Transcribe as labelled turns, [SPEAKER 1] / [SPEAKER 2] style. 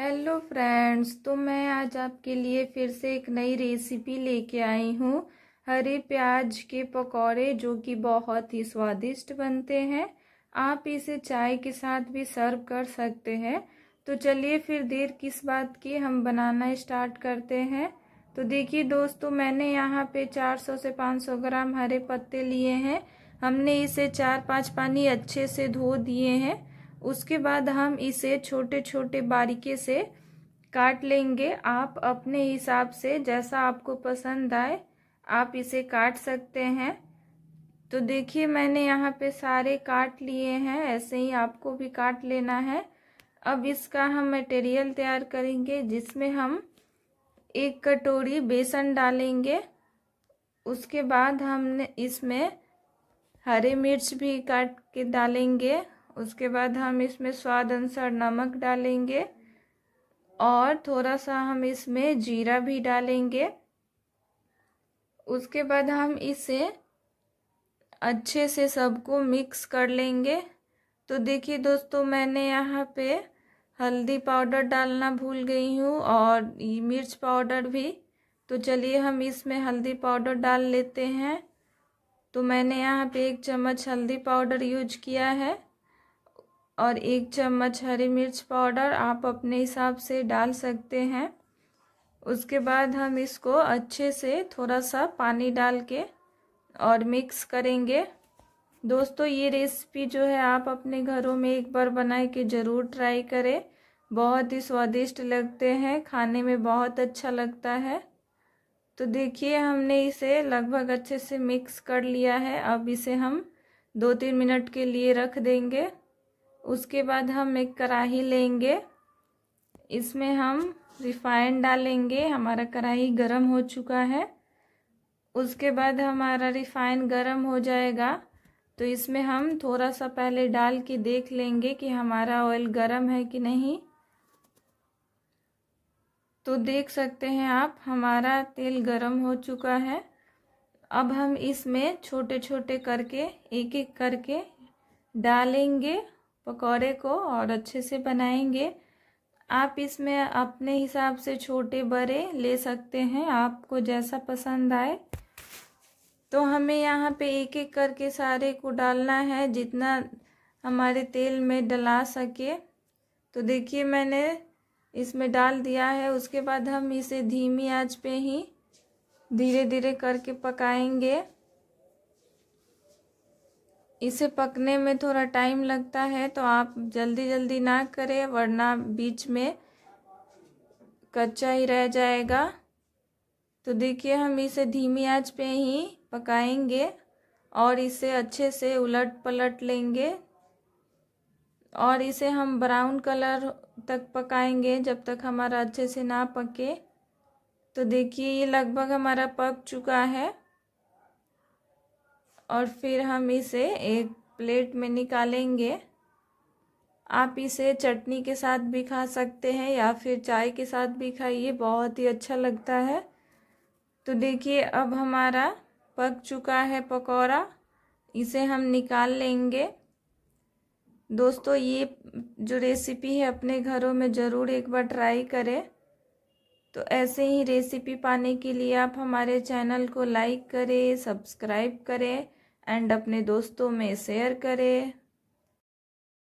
[SPEAKER 1] hello friends तो मैं आज आपके लिए फिर से एक नई रेसिपी लेके आई हूँ हरे प्याज के पकौड़े जो कि बहुत ही स्वादिष्ट बनते हैं आप इसे चाय के साथ भी सर्व कर सकते हैं तो चलिए फिर देर किस बात की हम बनाना स्टार्ट करते हैं तो देखिए दोस्तों मैंने यहाँ पे 400 से 500 ग्राम हरे पत्ते लिए हैं हमने इसे चार पाँच पानी अच्छे से धो दिए हैं उसके बाद हम इसे छोटे छोटे बारीके से काट लेंगे आप अपने हिसाब से जैसा आपको पसंद आए आप इसे काट सकते हैं तो देखिए मैंने यहाँ पे सारे काट लिए हैं ऐसे ही आपको भी काट लेना है अब इसका हम मटेरियल तैयार करेंगे जिसमें हम एक कटोरी बेसन डालेंगे उसके बाद हमने इसमें हरे मिर्च भी काट के डालेंगे उसके बाद हम इसमें स्वाद अनुसार नमक डालेंगे और थोड़ा सा हम इसमें जीरा भी डालेंगे उसके बाद हम इसे अच्छे से सबको मिक्स कर लेंगे तो देखिए दोस्तों मैंने यहाँ पे हल्दी पाउडर डालना भूल गई हूँ और मिर्च पाउडर भी तो चलिए हम इसमें हल्दी पाउडर डाल लेते हैं तो मैंने यहाँ पे एक चम्मच हल्दी पाउडर यूज किया है और एक चम्मच हरी मिर्च पाउडर आप अपने हिसाब से डाल सकते हैं उसके बाद हम इसको अच्छे से थोड़ा सा पानी डाल के और मिक्स करेंगे दोस्तों ये रेसिपी जो है आप अपने घरों में एक बार बना के ज़रूर ट्राई करें बहुत ही स्वादिष्ट लगते हैं खाने में बहुत अच्छा लगता है तो देखिए हमने इसे लगभग अच्छे से मिक्स कर लिया है अब इसे हम दो तीन मिनट के लिए रख देंगे उसके बाद हम एक कढ़ाही लेंगे इसमें हम रिफाइंड डालेंगे हमारा कढ़ाई गरम हो चुका है उसके बाद हमारा रिफाइन गरम हो जाएगा तो इसमें हम थोड़ा सा पहले डाल के देख लेंगे कि हमारा ऑयल गरम है कि नहीं तो देख सकते हैं आप हमारा तेल गरम हो चुका है अब हम इसमें छोटे छोटे करके एक एक करके डालेंगे पकौड़े को और अच्छे से बनाएंगे आप इसमें अपने हिसाब से छोटे बड़े ले सकते हैं आपको जैसा पसंद आए तो हमें यहाँ पे एक एक करके सारे को डालना है जितना हमारे तेल में डला सके तो देखिए मैंने इसमें डाल दिया है उसके बाद हम इसे धीमी आंच पे ही धीरे धीरे करके पकाएंगे इसे पकने में थोड़ा टाइम लगता है तो आप जल्दी जल्दी ना करें वरना बीच में कच्चा ही रह जाएगा तो देखिए हम इसे धीमी आंच पे ही पकाएंगे और इसे अच्छे से उलट पलट लेंगे और इसे हम ब्राउन कलर तक पकाएंगे जब तक हमारा अच्छे से ना पके तो देखिए ये लगभग हमारा पक चुका है और फिर हम इसे एक प्लेट में निकालेंगे आप इसे चटनी के साथ भी खा सकते हैं या फिर चाय के साथ भी खाइए बहुत ही अच्छा लगता है तो देखिए अब हमारा पक चुका है पकौड़ा इसे हम निकाल लेंगे दोस्तों ये जो रेसिपी है अपने घरों में ज़रूर एक बार ट्राई करें तो ऐसे ही रेसिपी पाने के लिए आप हमारे चैनल को लाइक करें सब्सक्राइब करें एंड अपने दोस्तों में शेयर करें